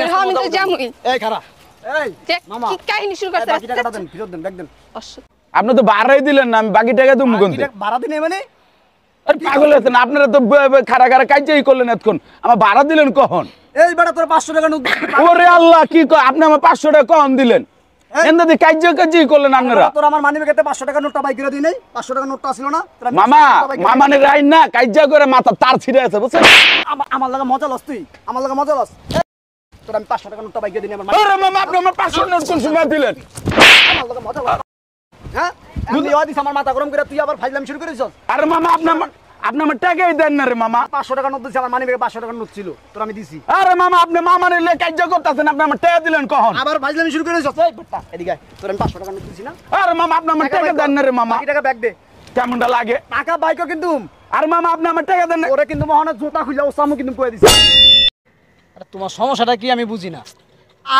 টাকা মানে? আমার দিলেন কখন আল্লাহ কি আপনি আমার টাকা কখন দিলেন করলেন আপনারা তোর আমার মানি টাকা টাকা না মামা না করে মাথা তার আছে বুঝছেন আমার মজা লস তুই আমার লাগা মজা লস আমি হ্যাঁ? মাথা গরম করে তুই আবার ফাইজলাম শুরু আপনার আমি শুরু এদিকে আমি না রে মামা দে কেমনটা লাগে টাকা বাইকও কিন্তু আর মামা আপনি আমার টাকা দেন ওরা কিন্তু মহানা জুতা খুলে ওসামও কিন্তু কয়ে দিছে তোমার সমস্যাটা কি আমি বুঝি না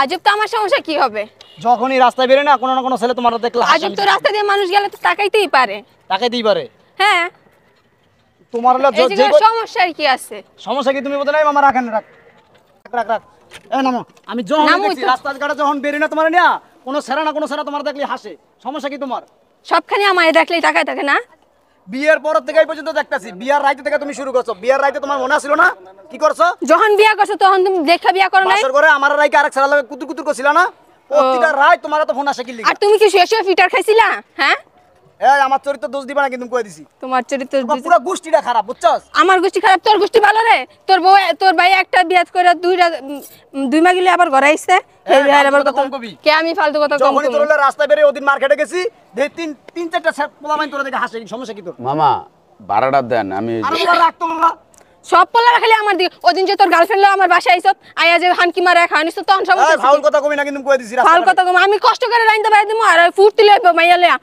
আজব তো আমার সমস্যা কি হবে যখনই রাস্তায় বেরে না কোনো না কোনো ছেলে তোমার দেখলে আজব তো রাস্তা দিয়ে মানুষ গেলে তো তাকাইতেই পারে তাকাইতেই পারে হ্যাঁ তোমার হলো যে সমস্যা কি আছে সমস্যা কি তুমি বলতে নাই মামা রাখেন রাখ রাখ রাখ এ নামো আমি যখন রাস্তা রাস্তাঘাটে যখন বেরে না তোমার না কোনো সেরা না কোনো সেরা তোমার দেখলে হাসে সমস্যা কি তোমার সবখানে আমায় দেখলেই তাকায় থাকে না বিয়ের পর থেকে এই পর্যন্ত দেখতেছি বিয়ার রাইতে থেকে তুমি শুরু করছো বিয়ার রাইতে তোমার মনে ছিল না কি করছো যখন বিয়া করছো তখন তুমি দেখা বিয়া করো না করে আমার রাইকে আরেক সারা লাগে কুতুর কুতুর করছিল না প্রতিটা রাই তোমার তো ফোন আসে কি আর তুমি কি শেষে ফিটার খাইছিলা হ্যাঁ এই আমার চরিত্র দোষ দিবা না কিন্তু কই দিছি তোমার চরিত্র পুরো গোষ্ঠীটা খারাপ বুঝছস আমার গোষ্ঠী খারাপ তোর গোষ্ঠী ভালো রে তোর বউ তোর ভাই একটা বিয়াত দুইটা দুই মা গিলে আবার ঘরে আইছে এই ভাইয়ের আবার কথা কে আমি ফালতু কথা কম করি তোর বেরে ওদিন মার্কেটে গেছি তিন তিন চারটা দেখে সমস্যা কি তোর মামা ভাড়াটা দেন আমি রাখ তো মামা সব আমার দিকে ওদিন যে তোর গার্লফ্রেন্ড আমার বাসায় যে হানকি মারা খাওয়ানি তখন কথা কমি না কিন্তু কই দিছি ফাউল কথা কম আমি কষ্ট করে রাইন্দা বাইরে দিমু আর ফুট তুলে মাইয়া লেয়া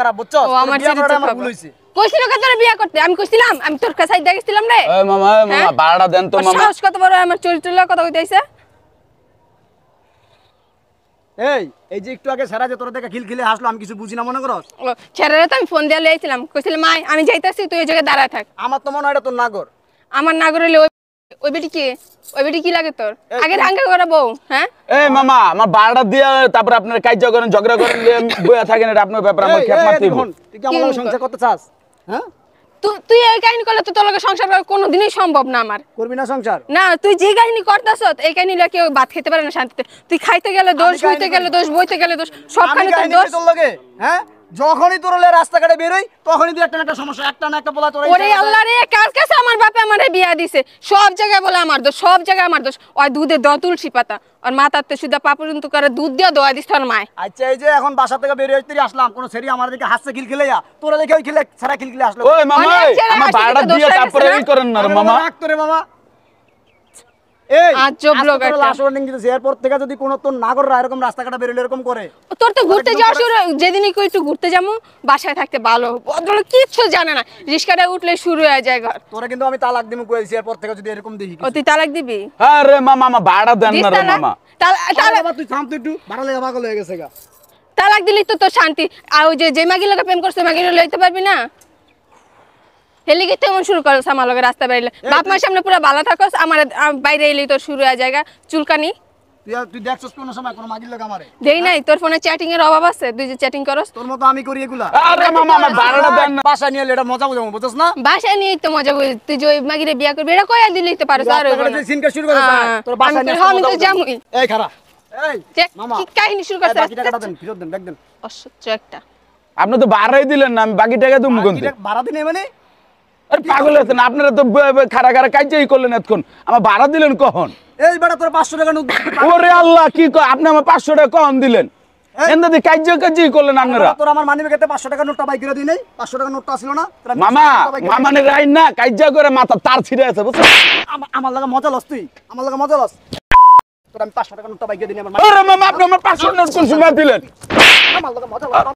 খারাপ বুঝছো ও আমার চরিত্র হইছে কইছিল কে তোর করতে আমি কইছিলাম আমি তোর কাছে সাইড রে মামা মামা হ্যাঁ? দেন তো মামা সাহস কত বড় আমার কথা এই এই যে একটু আগে সারা যে দেখা খিলখিলে হাসলো আমি কিছু বুঝি না মনে করস তো আমি ফোন দিয়ে লইছিলাম কইছিল মাই আমি যাইতাছি তুই এই জায়গায় দাঁড়ায় থাক আমার তো মনে হয় এটা তোর নাগর আমার নাগরে ওই বেটি ওই বেটি কি লাগে তোর আগে রাঙ্গা হ্যাঁ এ মামা আমার তারপর আপনার কাজ করেন ঝগড়া করেন বইয়া থাকেন এটা আপনার ব্যাপার আমার তুই কি আমার সংসার করতে চাস হ্যাঁ তুই এই কাহিনী করলে তো তোর লগে সংসার করা কোনোদিনই সম্ভব না আমার করবি না সংসার না তুই যে কাহিনী করতাস এই কাহিনী লাগে কেউ ভাত খেতে পারে না শান্তিতে তুই খাইতে গেলে দোষ হইতে গেলে দোষ বইতে গেলে দোষ সবখানে তোর দোষ হ্যাঁ যখনই তোর রাস্তাঘাটে বেরোই তখনই তুই একটা একটা সমস্যা একটা না একটা বলা তোর ওরে আল্লাহ রে কার কাছে আমার বাপে আমার বিয়া দিছে সব জায়গায় বলে আমার দোষ সব জায়গায় আমার দোষ ওই দুধে দতুলসি পাতা আর মাথাতে সুদা পাপড়ন্ত করে দুধ দিয়ে দোয়া দিছ তোর মায় আচ্ছা এই যে এখন বাসা থেকে বেরিয়ে তুই আসলাম কোন সেরি আমার দিকে হাসছে খিল যা তোরা দেখে ওই খিলে সারা খিল আসলো ওই মামা আমার বাড়া দিয়ে তারপরে এই করেন না মামা রাখ তোরে মামা তালাক যদি এরকম তুই তালাক দিবি তুই গেছে তালাক দিলি তো তোর শান্তি আর ওই যে যে মাগির প্রেম করছে মাগির লইতে পারবি না হেলে গিয়ে তেমন শুরু করো আমার লগে রাস্তা বাইরে বাপ মার সামনে পুরো বালা থাকস আমার বাইরে এলি তোর শুরু হয়ে জায়গা চুলকানি অভাব তুই আর হ্যাঁ? আমি কাহিনী শুরু আপনি তো বাড়াই দিলেন না আমি বাকি টাকা তো মানে আরে পাগল হয়েছেন আপনারা তো খারা খারা কাজই করলেন এতক্ষণ আমার ভাড়া দিলেন কখন এই বেটা তোর পাঁচশো টাকা ওরে আল্লাহ কি আপনি আমার পাঁচশো টাকা কখন দিলেন এন্দাদি তোর আমার মানি ব্যাগে টাকা নোটটা বাইক করে দিই টাকা নোটটা ছিল না মামা মামানে রাইন না কাজ করে মাথা তার ছিড়ে আছে আমার লাগা মজা লস আমার লাগা মজা লস তোর আমি 500 টাকা নোটটা বাইক করে মামা আপনি আমার 500 নোট দিলেন আমার মজা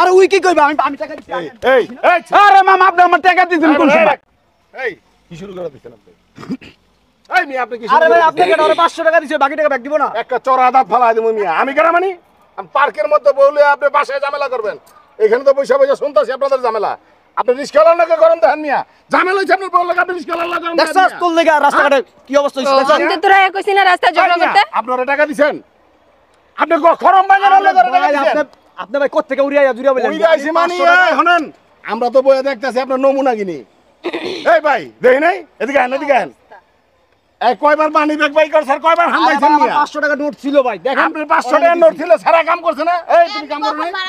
আরে উই কি কইবা আমি আমি টাকা দিছি এই এই আরে মাম আপনি আমার টাকা দিছেন কোন সময় এই কি শুরু করে দিছেন আপনি এই মি আপনি কি আরে ভাই আপনি কেন 500 টাকা দিছে বাকি টাকা ব্যাক দিব না একটা চোরা দাঁত ফালাই দেবো মিয়া আমি কেন মানি আমি পার্কের মধ্যে বলে আপনি বাসায় ঝামেলা করবেন এখানে তো পয়সা পয়সা শুনতাছি আপনাদের ঝামেলা আপনি দেখেন মিয়া ঝামেলা হইছে আপনার আপনি রাস্তাঘাটে কি অবস্থা হইছে না রাস্তা জড়ো করতে আপনারা টাকা দিছেন আপনি খরম বাজার টাকা আপনি ভাই কোথা থেকে উড়িয়ে জুড়িয়া বলেন উড়িয়ে আইছি মানে শুনেন আমরা তো বইয়া দেখতেছি আপনার নমুনা গিনি এই ভাই দেখি নাই এদিকে আন এদিকে আন কয়বার পানি ব্যাগ বাই করে স্যার কয়বার হান দিয়েছেন 500 টাকা নোট ছিল ভাই দেখেন 500 টাকা নোট ছিল সারা কাম করছে না এই তুমি কাম করো না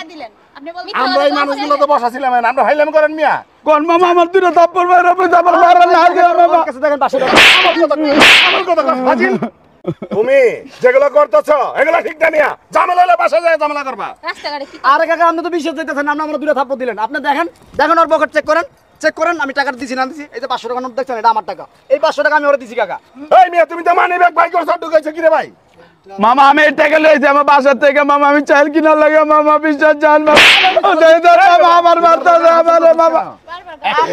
আমরা এই মানুষগুলো তো বসাছিলাম না হ্যাঁ, আমরা হাইলাম করেন মিয়া কোন মামা আমার দুটো না কাছে দেখেন 500 টাকা আমার কথা আমার কথা ফাজিল তুমি যেগুলো করতেছ এগুলো ঠিক জানিয়া ঝামেলা হলে বাসা যায় ঝামেলা করবা আরে কাকা আপনি তো বিশ্বাস দিতেছেন আপনি আমরা দুটো থাপ্পড় দিলেন আপনি দেখেন দেখেন ওর পকেট চেক করেন চেক করেন আমি টাকা দিছি না দিছি এই যে 500 টাকা নোট দেখছেন এটা আমার টাকা এই 500 টাকা আমি ওরে দিছি কাকা এই মিয়া তুমি তো মানি ব্যাগ ভাই করছো কি রে ভাই মামা আমি এটা গেলে আমার বাসা থেকে মামা আমি চাইল কিনা লাগে মামা বিশ্বাস জান মামা আমার মারতে আমার মামা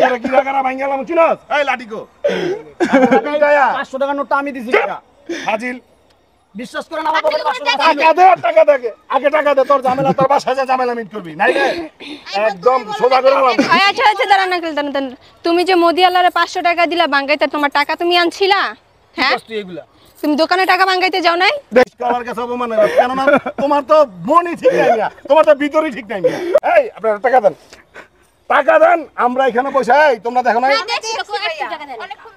আরে কিনা কারা ভাঙ্গালাম চিনস এই লাটিকো 500 টাকা নোটটা আমি দিছি কাকা হাজিল বিশ্বাস আমার টাকা দে টাকা দে আগে টাকা দে তোর ঝামেলা তোর যা ঝামেলা মিট করবি নাই একদম সোজা করে আচ্ছা তুমি যে মোদিয়ালারে 500 টাকা দিলা বাঙ্গাইতে তোমার টাকা তুমি আনছিলা হ্যাঁ এগুলা তুমি দোকানে টাকা বাঙ্গাইতে যাও নাই কাছে অপমান না তোমার তো মনই ঠিক নাই না তোমার তো ভিতরই ঠিক নাই এই আপনারা টাকা দেন টাকা দেন আমরা এখানে বসে তোমরা দেখো না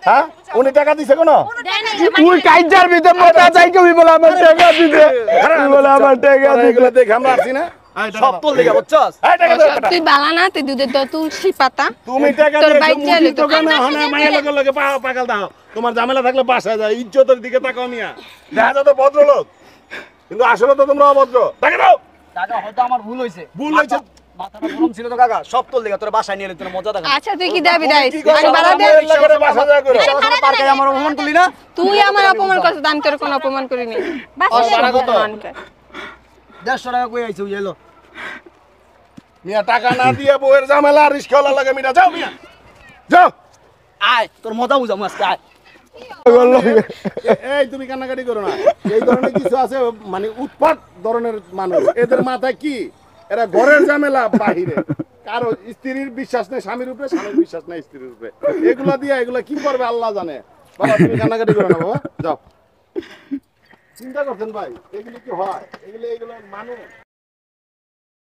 হ্যাঁ উনি টাকা দিছে তুই কাইজার ভিতর বলে আমার টাকা বলে আমার টাকা দেখ আমরা না তোমার জামেলা থাকলে বাসা যায় ইজ্জতের দিকে তাকাও মিয়া দেখা যা তো ভদ্রলোক কিন্তু আসলে তো তোমরা অভদ্র দেখে দাও দাদা হয়তো আমার ভুল হয়েছে ভুল হয়েছে আচ্ছা, টাকা না দিয়ে তোর মজা এই তুমি কান্নাকাটি করো না এই ধরনের কিছু আছে মানে উৎপাত ধরনের মানুষ এদের মাথায় কি এরা ঘরের ঝামেলা বাহিরে কারো স্ত্রীর বিশ্বাস নেই স্বামীর উপরে স্বামীর বিশ্বাস নেই স্ত্রীর উপরে এগুলা দিয়ে এগুলা কি করবে আল্লাহ জানে বাবা তুমি কান্নাকাটি করে না বাবা যাও চিন্তা করছেন ভাই এগুলো কি হয় এগুলো এগুলো মানে